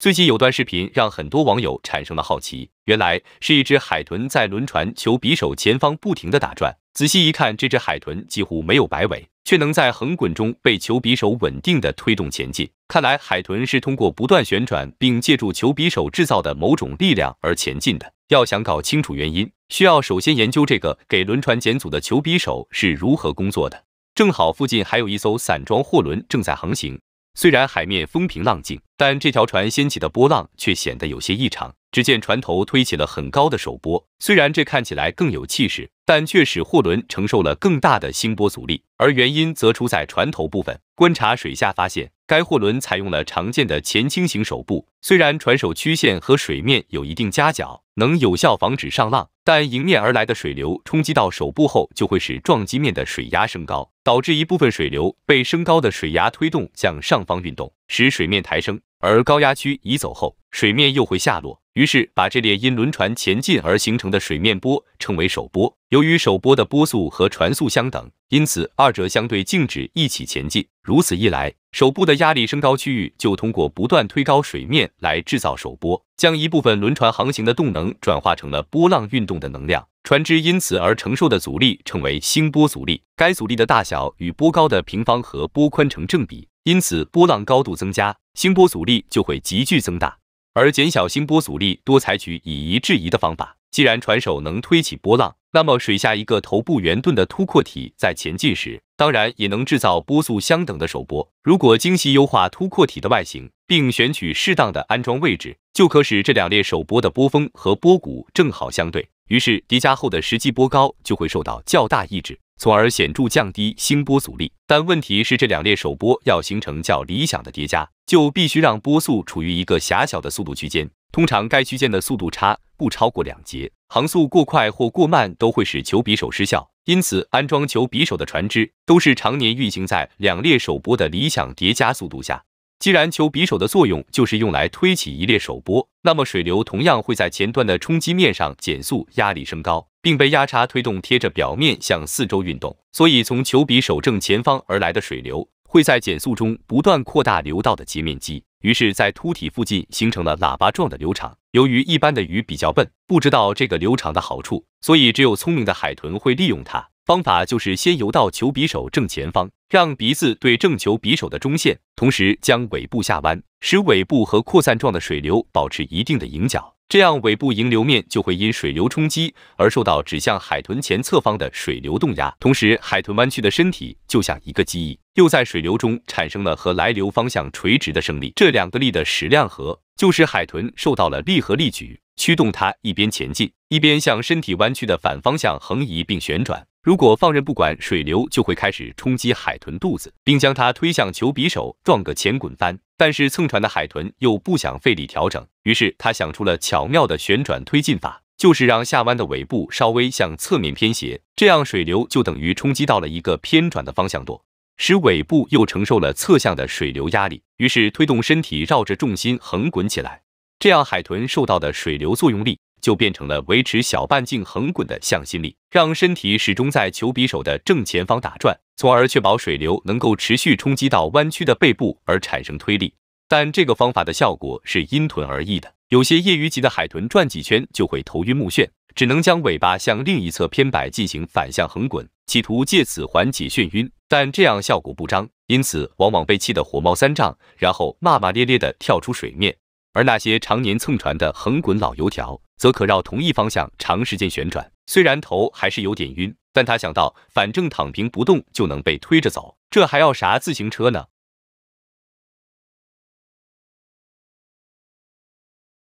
最近有段视频让很多网友产生了好奇，原来是一只海豚在轮船球匕首前方不停的打转。仔细一看，这只海豚几乎没有摆尾，却能在横滚中被球匕首稳定的推动前进。看来海豚是通过不断旋转，并借助球匕首制造的某种力量而前进的。要想搞清楚原因，需要首先研究这个给轮船减阻的球匕首是如何工作的。正好附近还有一艘散装货轮正在航行，虽然海面风平浪静。但这条船掀起的波浪却显得有些异常。只见船头推起了很高的首波，虽然这看起来更有气势，但却使货轮承受了更大的星波阻力。而原因则出在船头部分。观察水下发现，该货轮采用了常见的前倾型首部，虽然船首曲线和水面有一定夹角，能有效防止上浪，但迎面而来的水流冲击到首部后，就会使撞击面的水压升高，导致一部分水流被升高的水压推动向上方运动，使水面抬升。而高压区移走后，水面又会下落，于是把这列因轮船前进而形成的水面波称为首波。由于首波的波速和船速相等，因此二者相对静止，一起前进。如此一来，首部的压力升高区域就通过不断推高水面来制造首波，将一部分轮船航行的动能转化成了波浪运动的能量。船只因此而承受的阻力称为星波阻力。该阻力的大小与波高的平方和波宽成正比，因此波浪高度增加。星波阻力就会急剧增大，而减小星波阻力多采取以夷制夷的方法。既然船首能推起波浪，那么水下一个头部圆盾的突扩体在前进时，当然也能制造波速相等的手波。如果精细优化突扩体的外形，并选取适当的安装位置，就可使这两列首波的波峰和波谷正好相对，于是叠加后的实际波高就会受到较大抑制。从而显著降低星波阻力，但问题是这两列首波要形成较理想的叠加，就必须让波速处于一个狭小的速度区间，通常该区间的速度差不超过两节。航速过快或过慢都会使球匕首失效，因此安装球匕首的船只都是常年运行在两列首波的理想叠加速度下。既然球匕首的作用就是用来推起一列首波，那么水流同样会在前端的冲击面上减速，压力升高。并被压差推动贴着表面向四周运动，所以从球鼻手正前方而来的水流会在减速中不断扩大流道的截面积，于是，在凸体附近形成了喇叭状的流场。由于一般的鱼比较笨，不知道这个流场的好处，所以只有聪明的海豚会利用它。方法就是先游到球鼻手正前方，让鼻子对正球鼻手的中线，同时将尾部下弯，使尾部和扩散状的水流保持一定的迎角。这样，尾部迎流面就会因水流冲击而受到指向海豚前侧方的水流动压，同时，海豚弯曲的身体就像一个机翼，又在水流中产生了和来流方向垂直的升力。这两个力的矢量和。就是海豚受到了力和力矩驱动，它一边前进，一边向身体弯曲的反方向横移并旋转。如果放任不管，水流就会开始冲击海豚肚子，并将它推向球匕手撞个前滚翻。但是蹭船的海豚又不想费力调整，于是他想出了巧妙的旋转推进法，就是让下弯的尾部稍微向侧面偏斜，这样水流就等于冲击到了一个偏转的方向舵。使尾部又承受了侧向的水流压力，于是推动身体绕着重心横滚起来。这样，海豚受到的水流作用力就变成了维持小半径横滚的向心力，让身体始终在球匕首的正前方打转，从而确保水流能够持续冲击到弯曲的背部而产生推力。但这个方法的效果是因豚而异的，有些业余级的海豚转几圈就会头晕目眩，只能将尾巴向另一侧偏摆进行反向横滚，企图借此缓解眩晕。但这样效果不彰，因此往往被气得火冒三丈，然后骂骂咧咧地跳出水面。而那些常年蹭船的横滚老油条，则可绕同一方向长时间旋转。虽然头还是有点晕，但他想到，反正躺平不动就能被推着走，这还要啥自行车呢？